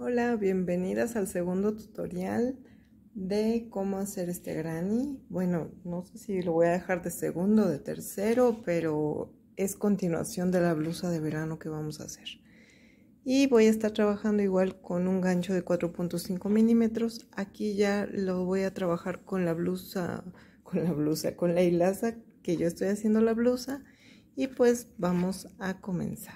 Hola, bienvenidas al segundo tutorial de cómo hacer este granny. Bueno, no sé si lo voy a dejar de segundo o de tercero, pero es continuación de la blusa de verano que vamos a hacer. Y voy a estar trabajando igual con un gancho de 4.5 milímetros. Aquí ya lo voy a trabajar con la blusa, con la blusa, con la hilaza que yo estoy haciendo la blusa. Y pues vamos a comenzar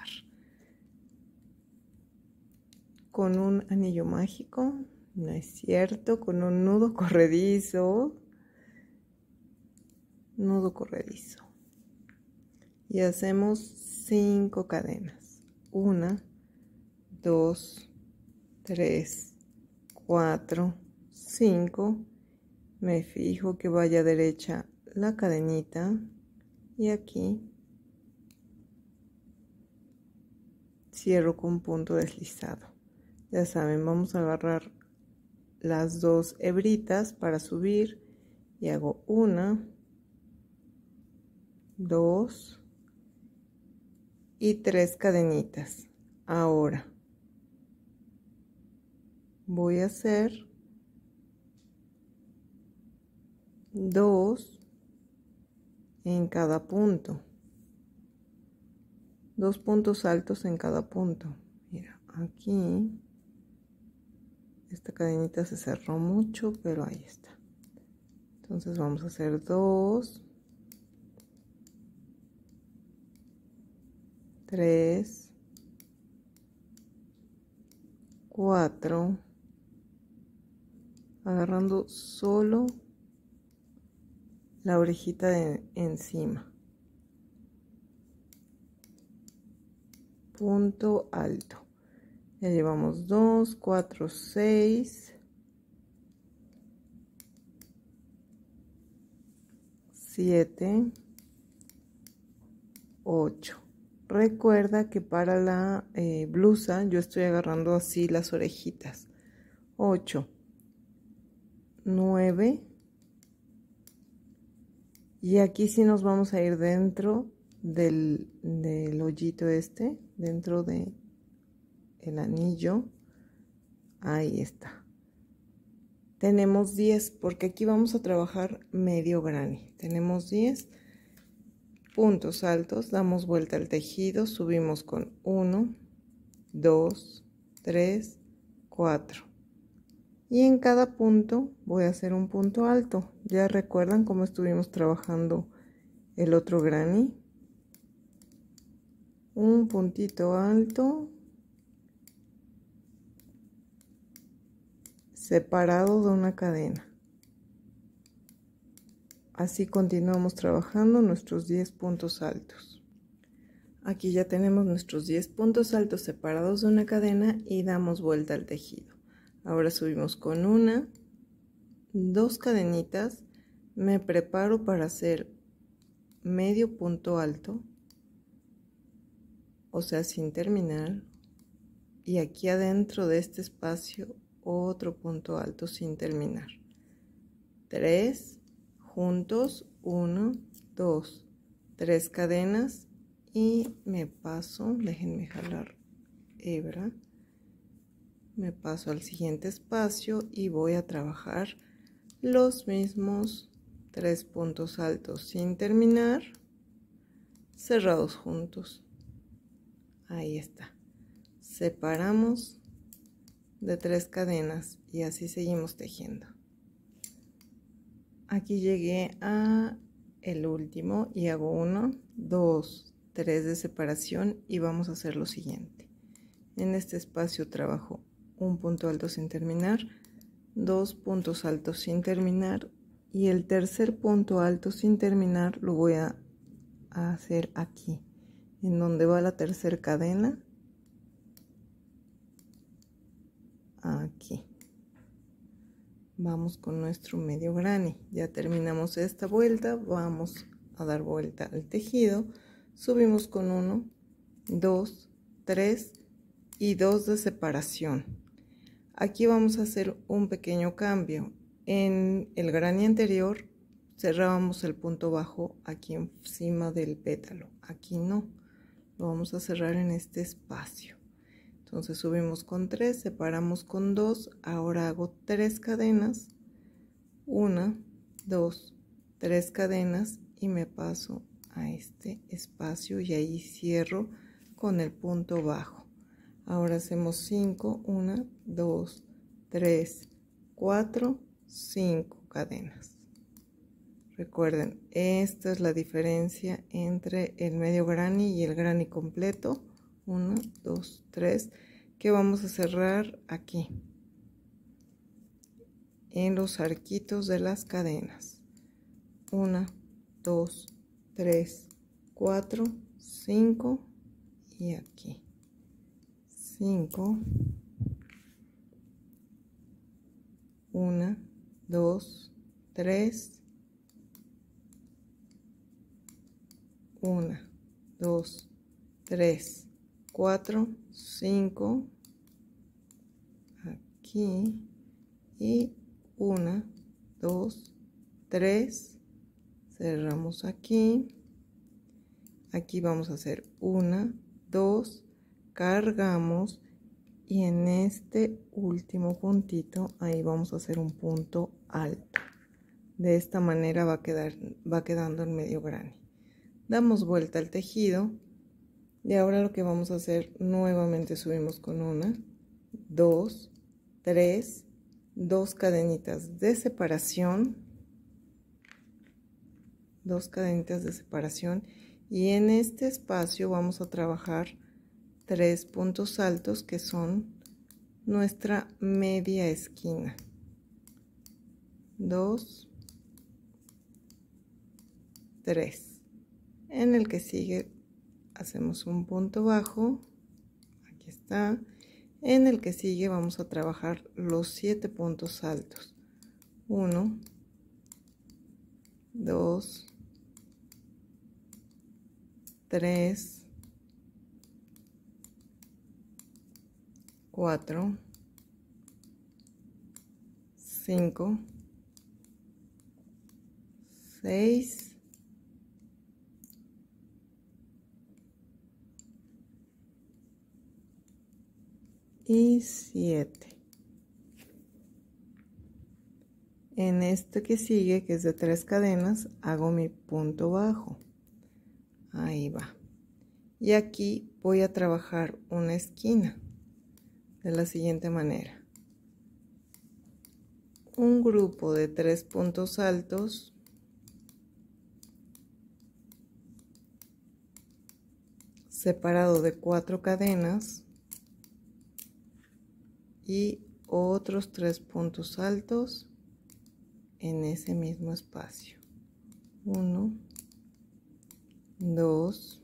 con un anillo mágico, no es cierto, con un nudo corredizo, nudo corredizo. Y hacemos cinco cadenas. una, 2, 3, 4, 5. Me fijo que vaya derecha la cadenita y aquí cierro con punto deslizado ya saben, vamos a agarrar las dos hebritas para subir y hago una, dos y tres cadenitas. Ahora voy a hacer dos en cada punto. Dos puntos altos en cada punto. Mira, aquí esta cadenita se cerró mucho pero ahí está entonces vamos a hacer dos tres cuatro agarrando solo la orejita de encima punto alto ya llevamos 2, 4, 6. 7, 8. Recuerda que para la eh, blusa yo estoy agarrando así las orejitas. 8, 9. Y aquí sí nos vamos a ir dentro del, del hoyito este, dentro de el anillo. Ahí está. Tenemos 10 porque aquí vamos a trabajar medio granny. Tenemos 10 puntos altos, damos vuelta al tejido, subimos con 1, 2, 3, 4. Y en cada punto voy a hacer un punto alto. Ya recuerdan cómo estuvimos trabajando el otro granny. Un puntito alto, separado de una cadena. Así continuamos trabajando nuestros 10 puntos altos. Aquí ya tenemos nuestros 10 puntos altos separados de una cadena y damos vuelta al tejido. Ahora subimos con una, dos cadenitas, me preparo para hacer medio punto alto, o sea sin terminar, y aquí adentro de este espacio otro punto alto sin terminar. 3, juntos, 1, 2, tres cadenas y me paso, déjenme jalar hebra, me paso al siguiente espacio y voy a trabajar los mismos tres puntos altos sin terminar, cerrados juntos. Ahí está. Separamos de tres cadenas y así seguimos tejiendo aquí llegué a el último y hago uno dos tres de separación y vamos a hacer lo siguiente en este espacio trabajo un punto alto sin terminar dos puntos altos sin terminar y el tercer punto alto sin terminar lo voy a hacer aquí en donde va la tercera cadena vamos con nuestro medio grani. ya terminamos esta vuelta vamos a dar vuelta al tejido subimos con 1 2 3 y 2 de separación aquí vamos a hacer un pequeño cambio en el grani anterior cerrábamos el punto bajo aquí encima del pétalo aquí no lo vamos a cerrar en este espacio entonces subimos con 3, separamos con 2, ahora hago 3 cadenas, 1, 2, 3 cadenas y me paso a este espacio y ahí cierro con el punto bajo. Ahora hacemos 5, 1, 2, 3, 4, 5 cadenas. Recuerden, esta es la diferencia entre el medio granny y el granny completo. 1, 2, 3, que vamos a cerrar aquí, en los arquitos de las cadenas. 1, 2, 3, 4, 5 y aquí. 5, 1, 2, 3, 1, 2, 3, 4, 5, aquí y 1, 2, 3, cerramos aquí, aquí vamos a hacer 1, 2, cargamos y en este último puntito ahí vamos a hacer un punto alto de esta manera va, a quedar, va quedando el medio grane damos vuelta al tejido y ahora lo que vamos a hacer, nuevamente subimos con una, dos, tres, dos cadenitas de separación, dos cadenitas de separación y en este espacio vamos a trabajar tres puntos altos que son nuestra media esquina. Dos, tres. En el que sigue hacemos un punto bajo aquí está en el que sigue vamos a trabajar los siete puntos altos 1 2 3 4 5 6 y 7 en esto que sigue que es de tres cadenas hago mi punto bajo ahí va y aquí voy a trabajar una esquina de la siguiente manera un grupo de tres puntos altos separado de cuatro cadenas y otros tres puntos altos en ese mismo espacio uno 2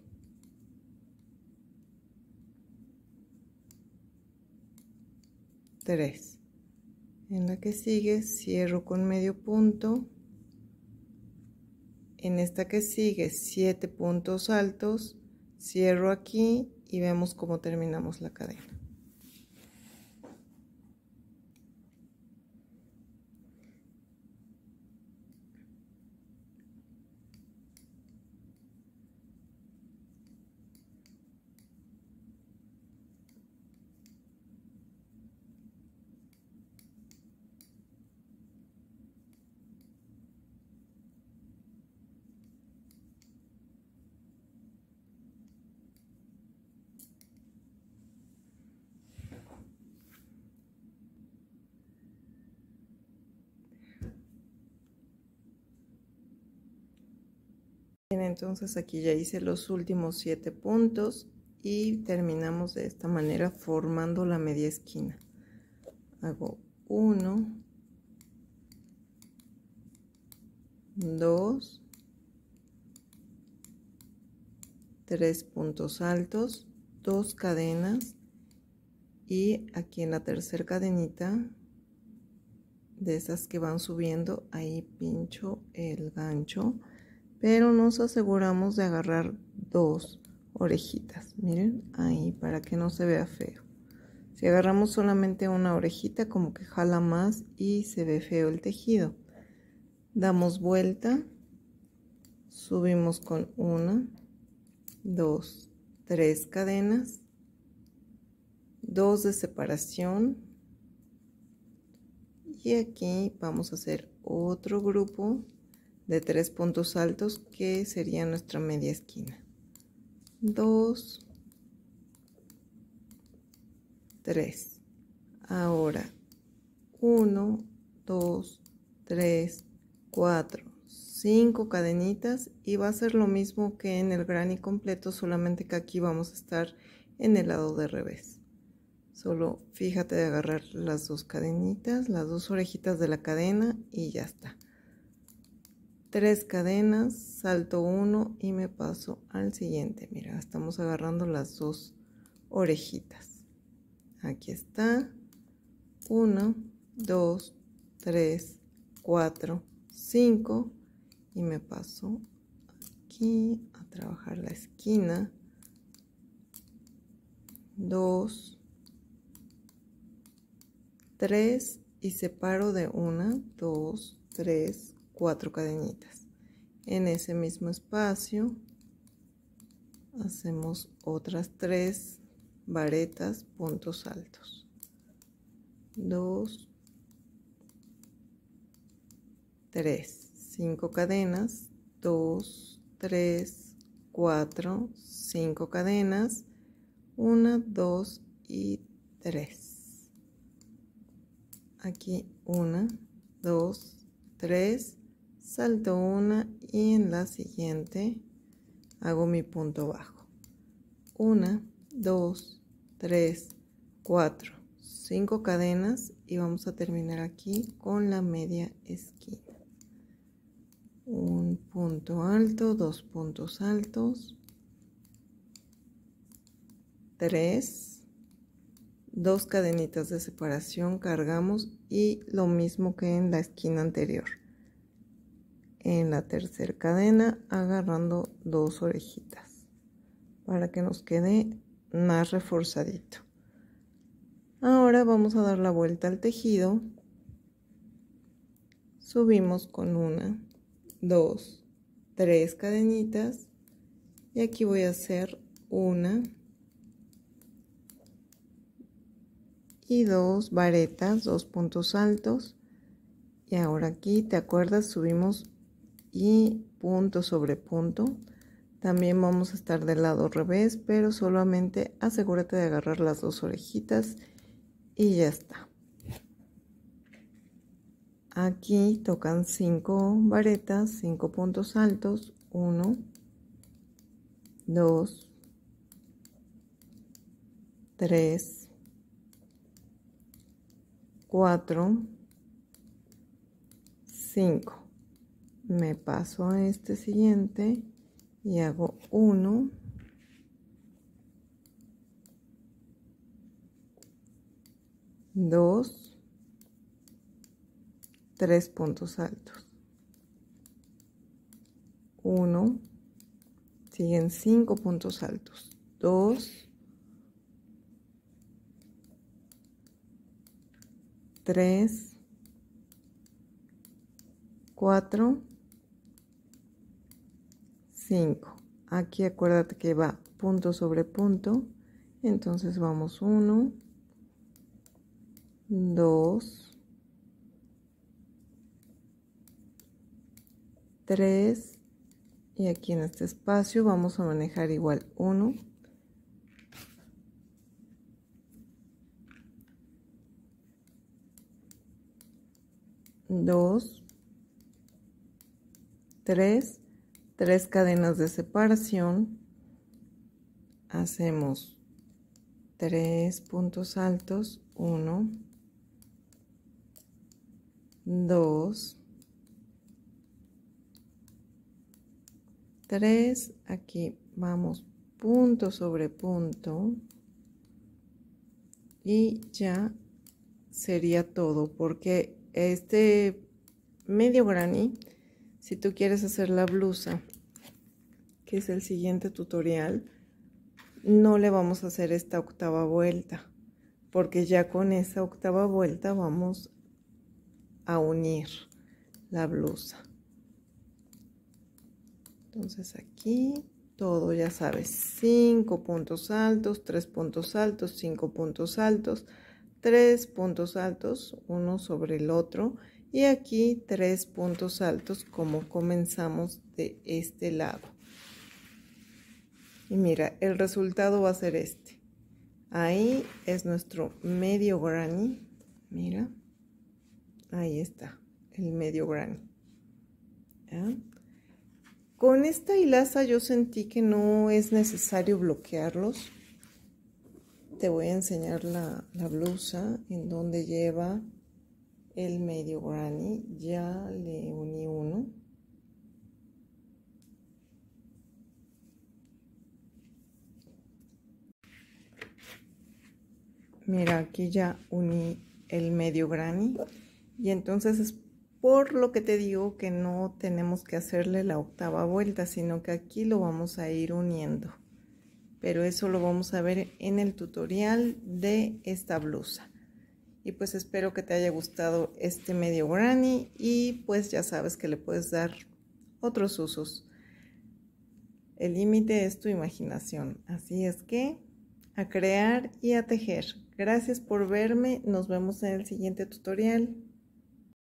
3 en la que sigue cierro con medio punto en esta que sigue siete puntos altos cierro aquí y vemos cómo terminamos la cadena Bien, entonces aquí ya hice los últimos siete puntos y terminamos de esta manera formando la media esquina. Hago 1, 2, 3 puntos altos, 2 cadenas y aquí en la tercera cadenita de esas que van subiendo, ahí pincho el gancho pero nos aseguramos de agarrar dos orejitas. Miren, ahí, para que no se vea feo. Si agarramos solamente una orejita, como que jala más y se ve feo el tejido. Damos vuelta, subimos con una, dos, tres cadenas, dos de separación. Y aquí vamos a hacer otro grupo de tres puntos altos que sería nuestra media esquina. 2, tres, Ahora 1, 2, 3, 4, 5 cadenitas y va a ser lo mismo que en el granny completo, solamente que aquí vamos a estar en el lado de revés. Solo fíjate de agarrar las dos cadenitas, las dos orejitas de la cadena y ya está. 3 cadenas, salto 1 y me paso al siguiente. Mira, estamos agarrando las dos orejitas. Aquí está. 1, 2, 3, 4, 5 y me paso aquí a trabajar la esquina. 2, 3 y separo de 1, 2, 3, cuatro cadenas en ese mismo espacio hacemos otras tres varetas puntos altos 2 3 5 cadenas 2 3 4 5 cadenas 1 2 y 3 aquí 1 2 3 salto una y en la siguiente hago mi punto bajo una 2 3 4 5 cadenas y vamos a terminar aquí con la media esquina un punto alto dos puntos altos 3 dos cadenitas de separación cargamos y lo mismo que en la esquina anterior en la tercera cadena agarrando dos orejitas para que nos quede más reforzadito ahora vamos a dar la vuelta al tejido subimos con una dos tres cadenitas y aquí voy a hacer una y dos varetas dos puntos altos y ahora aquí te acuerdas subimos y punto sobre punto. También vamos a estar del lado revés, pero solamente asegúrate de agarrar las dos orejitas y ya está. Aquí tocan 5 varetas, 5 puntos altos, 1, 2, 3, 4, 5 me paso a este siguiente y hago 1 2 3 puntos altos 1 siguen cinco puntos altos 2 3 4 5. Aquí acuérdate que va punto sobre punto. Entonces vamos 1, 2, 3. Y aquí en este espacio vamos a manejar igual 1, 2, 3 tres cadenas de separación, hacemos tres puntos altos, uno, dos, tres, aquí vamos punto sobre punto y ya sería todo porque este medio granny si tú quieres hacer la blusa, que es el siguiente tutorial, no le vamos a hacer esta octava vuelta, porque ya con esa octava vuelta vamos a unir la blusa. Entonces aquí todo, ya sabes, 5 puntos altos, tres puntos altos, 5 puntos altos, tres puntos altos, uno sobre el otro y aquí tres puntos altos como comenzamos de este lado y mira el resultado va a ser este ahí es nuestro medio granny mira ahí está el medio granny con esta hilaza yo sentí que no es necesario bloquearlos te voy a enseñar la, la blusa en donde lleva el medio granny ya le uní uno mira aquí ya uní el medio granny y entonces es por lo que te digo que no tenemos que hacerle la octava vuelta sino que aquí lo vamos a ir uniendo pero eso lo vamos a ver en el tutorial de esta blusa y pues espero que te haya gustado este medio granny y pues ya sabes que le puedes dar otros usos. El límite es tu imaginación. Así es que a crear y a tejer. Gracias por verme. Nos vemos en el siguiente tutorial.